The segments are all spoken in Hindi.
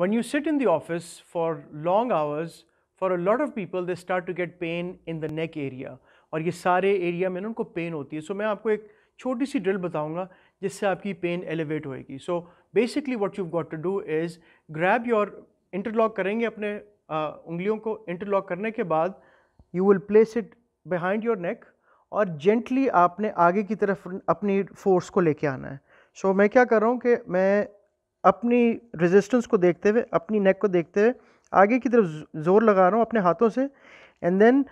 When you sit in the office for long hours, for a lot of people they start to get pain in the neck area और ये सारे एरिया में ना उनको पेन होती है सो so, मैं आपको एक छोटी सी ड्रिल बताऊंगा जिससे आपकी पेन एलिवेट होएगी so basically what you got to do is grab your interlock करेंगे अपने आ, उंगलियों को इंटरलॉक करने के बाद you will place it behind your neck और जेंटली आपने आगे की तरफ अपनी फोर्स को लेके आना है सो so, मैं क्या कर रहा हूँ कि मैं अपनी रेजिस्टेंस को देखते हुए अपनी नेक को देखते हुए आगे की तरफ ज़ोर लगा रहा हूँ अपने हाथों से and then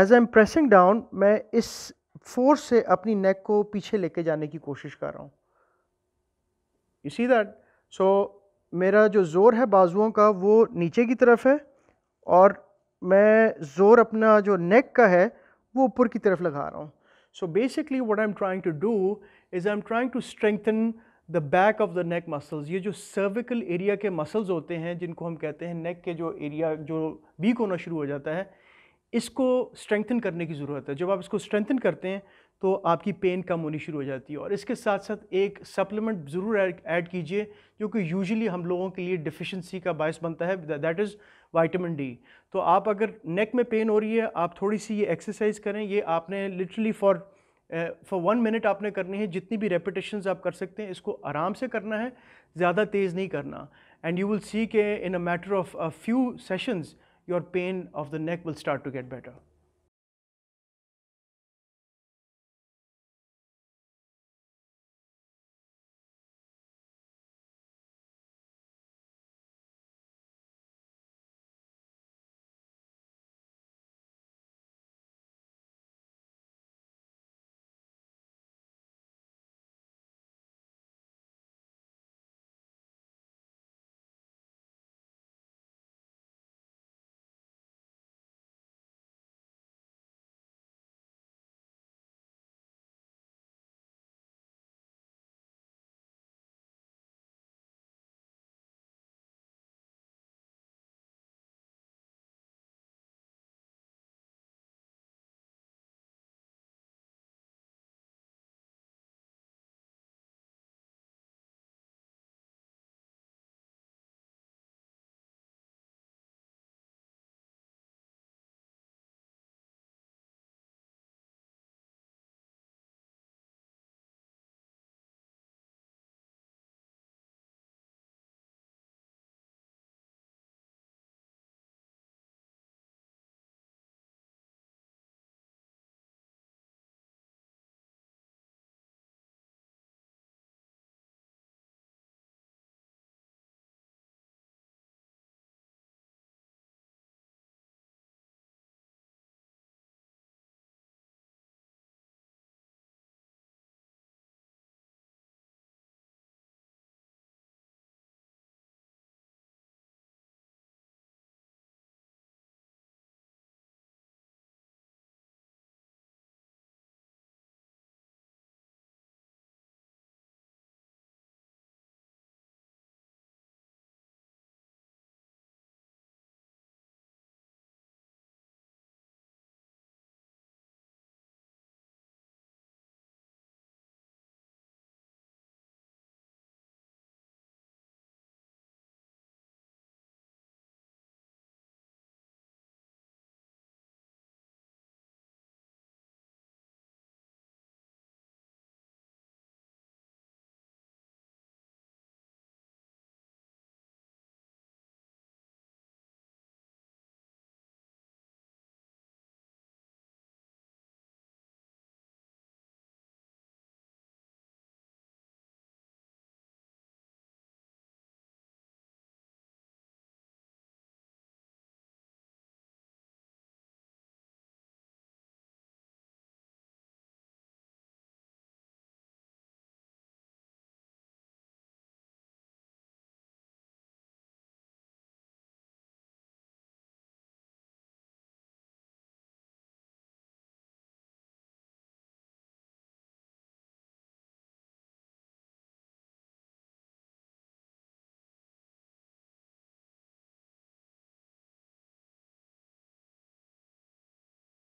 as I am pressing down मैं इस फोर्स से अपनी नेक को पीछे लेके जाने की कोशिश कर रहा हूँ यू सी दैट सो मेरा जो ज़ोर है बाजुओं का वो नीचे की तरफ है और मैं ज़ोर अपना जो नेक का है वो ऊपर की तरफ लगा रहा हूँ so basically what I am trying to do is I am trying to strengthen the back of the neck muscles ये जो सर्विकल एरिया के मसल्स होते हैं जिनको हम कहते हैं नेक के जो एरिया जो वीक होना शुरू हो जाता है इसको स्ट्रेंथन करने की ज़रूरत है जब आप इसको स्ट्रेंथन करते हैं तो आपकी पेन कम होनी शुरू हो जाती है और इसके साथ साथ एक सप्लीमेंट ज़रूर ऐड कीजिए जो कि यूजुअली हम लोगों के लिए डिफिशेंसी का बायस बनता है दैट इज़ वाइटामिन डी तो आप अगर नेक में पेन हो रही है आप थोड़ी सी ये एक्सरसाइज करें ये आपने literally for for one minute आपने करनी है जितनी भी रेपिटेशन आप कर सकते हैं इसको आराम से करना है ज़्यादा तेज़ नहीं करना एंड यू विल सी के in a matter of a few sessions your pain of the neck will start to get better